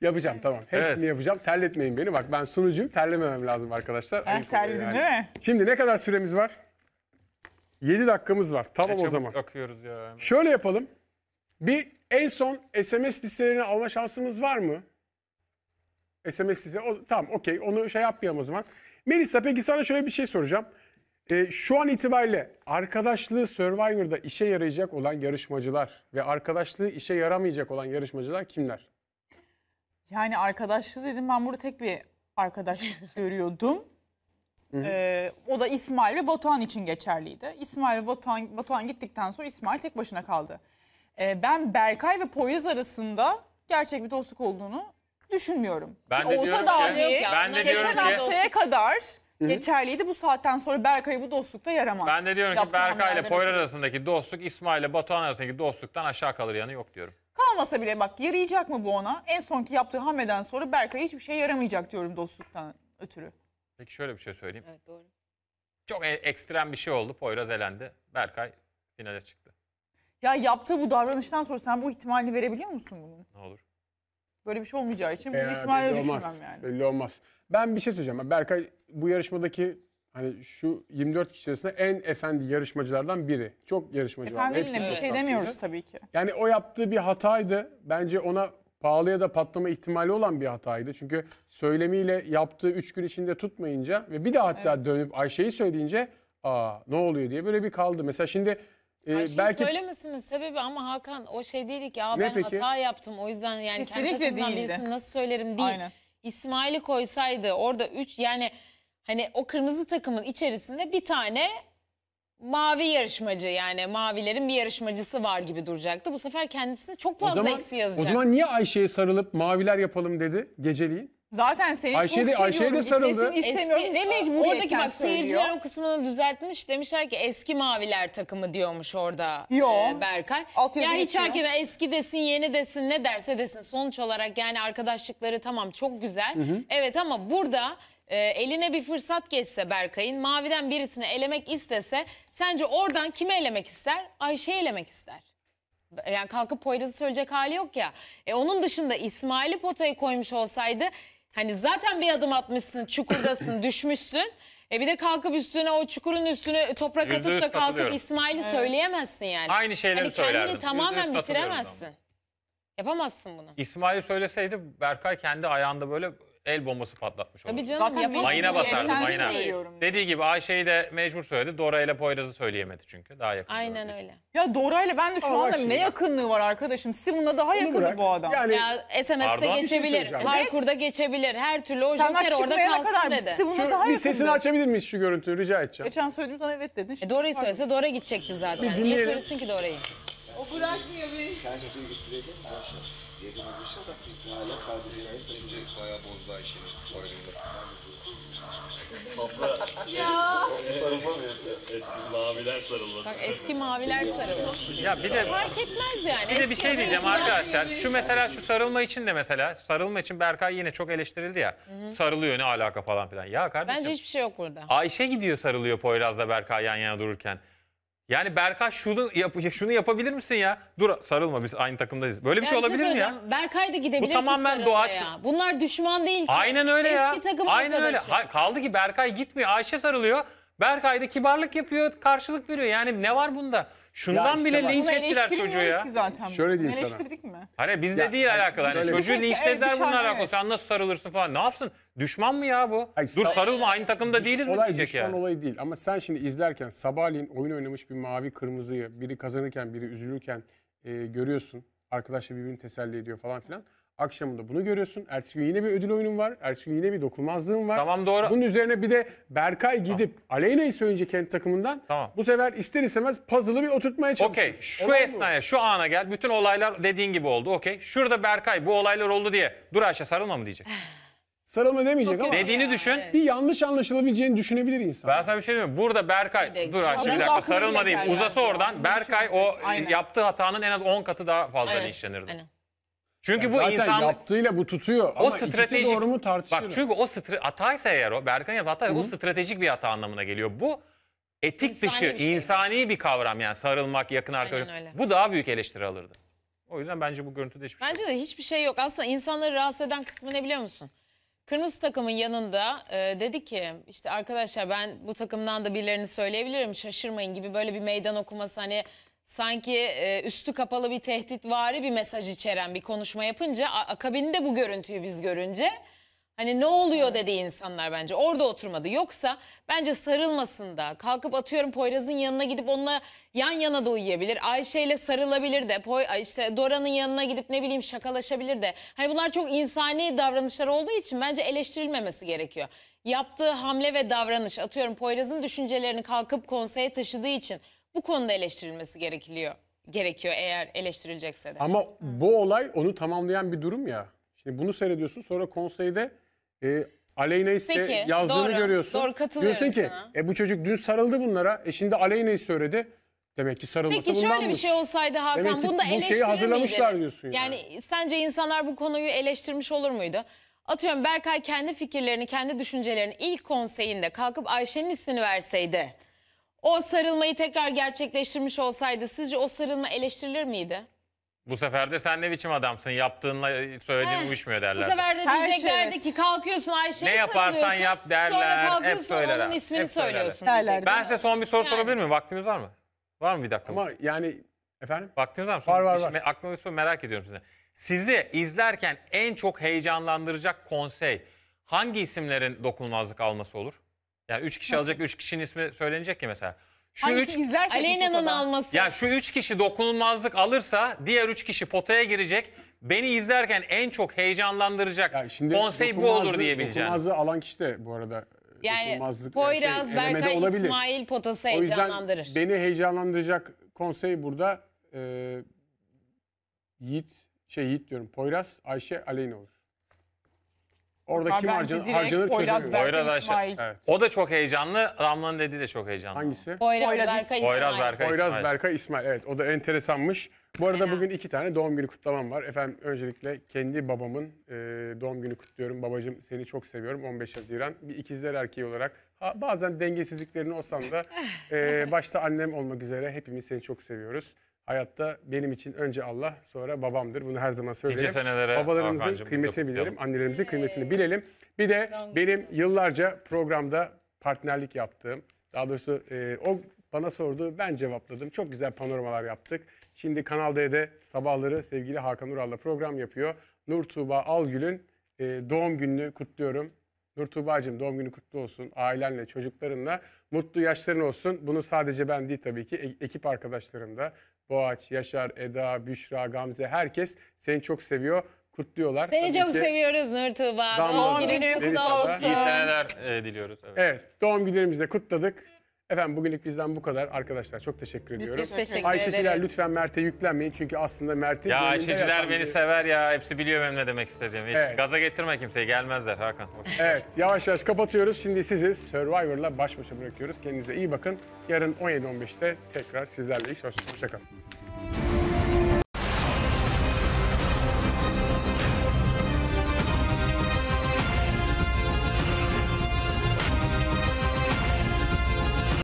Yapacağım tamam. Hepsini yapacağım. Terletmeyin beni. Bak ben sunucuyum. Terlememem lazım arkadaşlar. Ah, terledin yani. değil mi? Şimdi ne kadar süremiz var? 7 dakikamız var. Tamam e, o zaman. Bakıyoruz ya. Şöyle yapalım. Bir en son SMS listelerini alma şansımız var mı? SMS listesi. O, tamam okey onu şey yapmayalım o zaman. Melisa peki sana şöyle bir şey soracağım. Ee, şu an itibariyle arkadaşlığı Survivor'da işe yarayacak olan yarışmacılar ve arkadaşlığı işe yaramayacak olan yarışmacılar kimler? Yani arkadaşlı dedim ben burada tek bir arkadaş görüyordum. Ee, o da İsmail ve Batuhan için geçerliydi. İsmail ve Batuhan, Batuhan gittikten sonra İsmail tek başına kaldı. Ee, ben Berkay ve Poyraz arasında gerçek bir dostluk olduğunu düşünmüyorum. Ben de Olsa diyorum dahi geçen haftaya kadar geçerliydi. Bu saatten sonra Berkay bu dostlukta yaramaz. ben de diyorum ki Berkay ile Poyraz arasındaki dostluk İsmail ile Batuhan arasındaki dostluktan aşağı kalır yanı yok diyorum. Kalmasa bile bak yarayacak mı bu ona? En sonki yaptığı hamleden sonra Berkay hiçbir şey yaramayacak diyorum dostluktan ötürü. Peki şöyle bir şey söyleyeyim. Evet doğru. Çok e, ekstrem bir şey oldu. Poyraz elendi. Berkay finale çıktı. Ya yaptığı bu davranıştan sonra sen bu ihtimali verebiliyor musun bunun? Ne olur. Böyle bir şey olmayacağı için bu Ya, ihtimali düşünmem olmaz. yani. Belli olmaz. Ben bir şey söyleyeceğim. Berkay bu yarışmadaki hani şu 24 kişi arasında en efendi yarışmacılardan biri. Çok yarışmacı var. Efendim bir şey demiyoruz tabii ki. Yani o yaptığı bir hataydı. Bence ona pahalıya da patlama ihtimali olan bir hataydı. Çünkü söylemiyle yaptığı 3 gün içinde tutmayınca ve bir de hatta dönüp Ayşe'yi söyleyince aa ne oluyor diye böyle bir kaldı. Mesela şimdi e, belki söylemesinin sebebi ama Hakan o şey değildi ki Aa, Ne ben peki? hata yaptım o yüzden yani Kesinlikle kendi birisini nasıl söylerim değil. İsmail'i koysaydı orada 3 yani hani o kırmızı takımın içerisinde bir tane mavi yarışmacı yani mavilerin bir yarışmacısı var gibi duracaktı. Bu sefer kendisine çok fazla zaman, eksi yazacak. O zaman niye Ayşe'ye sarılıp maviler yapalım dedi geceliğin? Zaten seni Ayşe çok de, Ayşe de sarıldı. istemiyorum. Eski, ne mecburiyetten Oradaki bak söylüyor. seyirciler o kısmını düzeltmiş. Demişler ki eski maviler takımı diyormuş orada Yo. E, Berkay. ya hiç herkese eski desin, yeni desin, ne derse desin. Sonuç olarak yani arkadaşlıkları tamam çok güzel. Hı hı. Evet ama burada e, eline bir fırsat geçse Berkay'ın maviden birisini elemek istese sence oradan kimi elemek ister? Ayşe elemek ister. Yani kalkıp Poyraz'ı söyleyecek hali yok ya. E, onun dışında İsmail'i potaya koymuş olsaydı hani zaten bir adım atmışsın çukurdasın düşmüşsün. E bir de kalkıp üstüne o çukurun üstüne toprak atıp da kalkıp katılıyorum. İsmail'i söyleyemezsin yani. Aynı şeyleri hani söylerdim. Kendini tamamen bitiremezsin. Yapamazsın bunu. İsmaili söyleseydi Berkay kendi ayağında böyle el bombası patlatmış olur. Tabii canım. Zaten Mayına basardı mayına. Dediği gibi Ayşe'yi de mecbur söyledi. Dora ile Poyraz'ı söyleyemedi çünkü. Daha yakın. Aynen gördüğü için. öyle. Ya Dora'yla ben de şu Ama anda ne şimdi. yakınlığı var arkadaşım. Simon'a daha yakın bu adam. Yani Ya SMS'de şey geçebilir, söyleyeceğim. Parkur'da geçebilir. Her türlü o Sen bak orada çıkmayana kadar dedi. Simon'a daha yakın. sesini açabilir miyiz şu görüntüyü rica edeceğim. Geçen söylediğim sana evet dedin. E Doğru'yu söylese Dora gidecektin zaten. Niye dinleyelim. söylesin ki Dora'yı? O bırakmıyor maviler sarılması. Bak eski maviler sarılması. Ya bir de fark etmez yani. Bir de bir şey diyeceğim arkadaşlar. Şu mesela şu sarılma için de mesela sarılma için Berkay yine çok eleştirildi ya. Hı-hı. Sarılıyor ne alaka falan filan. Ya kardeşim. Bence hiçbir şey yok burada. Ayşe gidiyor sarılıyor Poyraz'la Berkay yan yana dururken. Yani Berkay şunu, yap şunu yapabilir misin ya? Dur sarılma biz aynı takımdayız. Böyle bir şey ben şey olabilir mi ya? Berkay da gidebilir Bu tamamen doğaç. Bunlar düşman değil ki. Aynen öyle Eski ya. Takım Aynen arkadaşı. öyle. Ha, kaldı ki Berkay gitmiyor. Ayşe sarılıyor. Berkay da kibarlık yapıyor, karşılık veriyor. Yani ne var bunda? Şundan işte bile bak. linç ettiler çocuğu ya. ki zaten. Şöyle diyeyim sana. Eleştirdik mi? Hayır hani bizde Ya, değil hani alakalı. Hani çocuğu Peki, linçlediler evet, bununla alakalı. Sen nasıl sarılırsın falan. Ne yapsın? Düşman mı ya bu? Ay, Dur sarılma aynı takımda değiliz mi Olay diyecek düşman olayı değil ama sen şimdi izlerken sabahleyin oyun oynamış bir mavi kırmızıyı biri kazanırken biri üzülürken e, görüyorsun. Arkadaşlar birbirini teselli ediyor falan filan. Akşamında bunu görüyorsun. Ertesi gün yine bir ödül oyunun var. Ertesi gün yine bir dokunulmazlığın var. Tamam doğru. Bunun üzerine bir de Berkay gidip Aleyna'yı söyleyince kendi takımından Tamam. bu sefer ister istemez puzzle'ı bir oturtmaya çalışıyor. Okey şu Olay bu. esnaya şu ana gel bütün olaylar dediğin gibi oldu okey. Şurada Berkay bu olaylar oldu diye dur Ayşe sarılma mı diyecek. Sarılma demeyecek ama Dediğini Ya, düşün. bir yanlış anlaşılabileceğini düşünebilir insan. Ben sana bir şey diyeyim Burada Berkay de- dur Ayşe bir Ama dakika sarılma bile diyeyim. Uzası oradan Berkay şey o e, Aynen. yaptığı hatanın en az 10 katı daha fazla Evet, linçlenirdi. aynen. Çünkü yani bu zaten insan... yaptığıyla bu tutuyor o ama stratejik... ikisi doğru mu tartışılır. Bak çünkü o stra... hataysa eğer o Berkan yaptı hata o stratejik bir hata anlamına geliyor. Bu etik insani dışı, bir şey insani değil. bir kavram yani sarılmak, yakın arkadaş. Bu daha büyük eleştiri alırdı. O yüzden bence bu görüntüde hiçbir bence şey Bence de hiçbir şey yok. Aslında insanları rahatsız eden kısmı ne biliyor musun? Kırmızı takımın yanında e, dedi ki işte arkadaşlar ben bu takımdan da birilerini söyleyebilirim şaşırmayın gibi böyle bir meydan okuması hani sanki e, üstü kapalı bir tehdit tehditvari bir mesaj içeren bir konuşma yapınca akabinde bu görüntüyü biz görünce hani ne oluyor dedi insanlar bence orada oturmadı. Yoksa bence sarılmasında kalkıp atıyorum Poyraz'ın yanına gidip onunla yan yana da uyuyabilir. Ayşe ile sarılabilir de Poy işte Dora'nın yanına gidip ne bileyim şakalaşabilir de. Hani bunlar çok insani davranışlar olduğu için bence eleştirilmemesi gerekiyor. Yaptığı hamle ve davranış atıyorum Poyraz'ın düşüncelerini kalkıp konseye taşıdığı için bu konuda eleştirilmesi gerekiyor, gerekiyor eğer eleştirilecekse de. Ama bu olay onu tamamlayan bir durum ya. Şimdi bunu seyrediyorsun sonra konseyde e, Aleyna ise Peki, yazdığını doğru, görüyorsun. Doğru katılıyorum Diyorsun ki e, bu çocuk dün sarıldı bunlara. E şimdi Aleyna söyledi. Demek ki sarılması Peki şöyle bundanmış. bir şey olsaydı Hakan Demek ki bunu da bu şeyi hazırlamışlar miydiniz? diyorsun yani. Yani sence insanlar bu konuyu eleştirmiş olur muydu? Atıyorum Berkay kendi fikirlerini, kendi düşüncelerini ilk konseyinde kalkıp Ayşe'nin ismini verseydi o sarılmayı tekrar gerçekleştirmiş olsaydı sizce o sarılma eleştirilir miydi? Bu sefer de sen ne biçim adamsın yaptığınla e, söylediğin Heh, uyuşmuyor derler. Bu sefer de Her şey diyeceklerdi ki kalkıyorsun Ayşe'yi Ne yaparsan yap derler. Sonra Hep kalkıyorsun söylerler. onun ismini Hep söylerler. söylüyorsun. Derlerdi. Ben size son bir soru Yani. sorabilir miyim? Vaktimiz var mı? Var mı bir dakika? Ama yani efendim Vaktiniz var mı? Son- Var, var, işte var. Aklıma bir soru merak ediyorum size. Sizi izlerken en çok heyecanlandıracak konsey hangi isimlerin dokunulmazlık alması olur? Yani üç kişi alacak, üç kişinin ismi söylenecek ki mesela. Şu üç, Hangisi alması. ya şu üç kişi dokunulmazlık alırsa diğer üç kişi potaya girecek. Beni izlerken en çok heyecanlandıracak şimdi konsey bu olur dokunulmazlığı- diyebileceğim. dokunulmazlığı alan kişi de bu arada yani dokunulmazlık, Poyraz, şey, elemede Berkay, İsmail potası O yüzden heyecanlandırır. beni heyecanlandıracak konsey burada e, Yiğit, şey Yiğit diyorum Poyraz, Ayşe, Aleyna olur. Orada kim harcan- direkt harcanır Poyraz çözülüyor. Berkay Poyraz Ayşe. İsmail. Evet. O da çok heyecanlı. Ramla'nın dediği de çok heyecanlı. Hangisi? Poyraz, Poyraz Berkay İsmail. Poyraz Berkay Poyraz İsmail. Berkay İsmail. Evet o da enteresanmış. Bu arada bugün iki tane doğum günü kutlamam var. Efendim öncelikle kendi babamın e, doğum günü kutluyorum. Babacığım seni çok seviyorum 15 Haziran. Bir ikizler erkeği olarak ha, bazen dengesizliklerin olsam da e, başta annem olmak üzere hepimiz seni çok seviyoruz. Hayatta benim için önce Allah sonra babamdır. Bunu her zaman söylerim. senelere Babalarımızın kıymetini bilelim. Annelerimizin kıymetini bilelim. Bir de benim yıllarca programda partnerlik yaptığım, daha doğrusu e, o bana sordu, ben cevapladım. Çok güzel panoramalar yaptık. Şimdi Kanal D'de sabahları sevgili Hakan Ural'la program yapıyor. Nur Tuğba Algül'ün e, doğum gününü kutluyorum. Nur Tuğba'cığım doğum günü kutlu olsun. Ailenle, çocuklarınla mutlu yaşların olsun. Bunu sadece ben değil tabii ki e, ekip arkadaşlarım da, Boğaç, Yaşar, Eda, Büşra, Gamze herkes seni çok seviyor kutluyorlar. Seni Tabii çok ki. seviyoruz Nur Tuğba. Doğum günün kutlu olsun. İyi seneler e, diliyoruz. Evet. evet doğum günlerimizi de kutladık. Efendim bugünlük bizden bu kadar. Arkadaşlar çok teşekkür ediyorum. Biz teşekkür ederiz. lütfen Mert'e yüklenmeyin. Çünkü aslında Mert'in... Ya Ayşeciler beni bir... sever ya. Hepsi biliyor benim ne demek istediğimi. Hiç evet. gaza getirme kimseyi. Gelmezler Hakan. evet yavaş yavaş kapatıyoruz. Şimdi sizi Survivor'la baş başa bırakıyoruz. Kendinize iyi bakın. Yarın 17.15'te tekrar sizlerle iş. Hoşçakalın.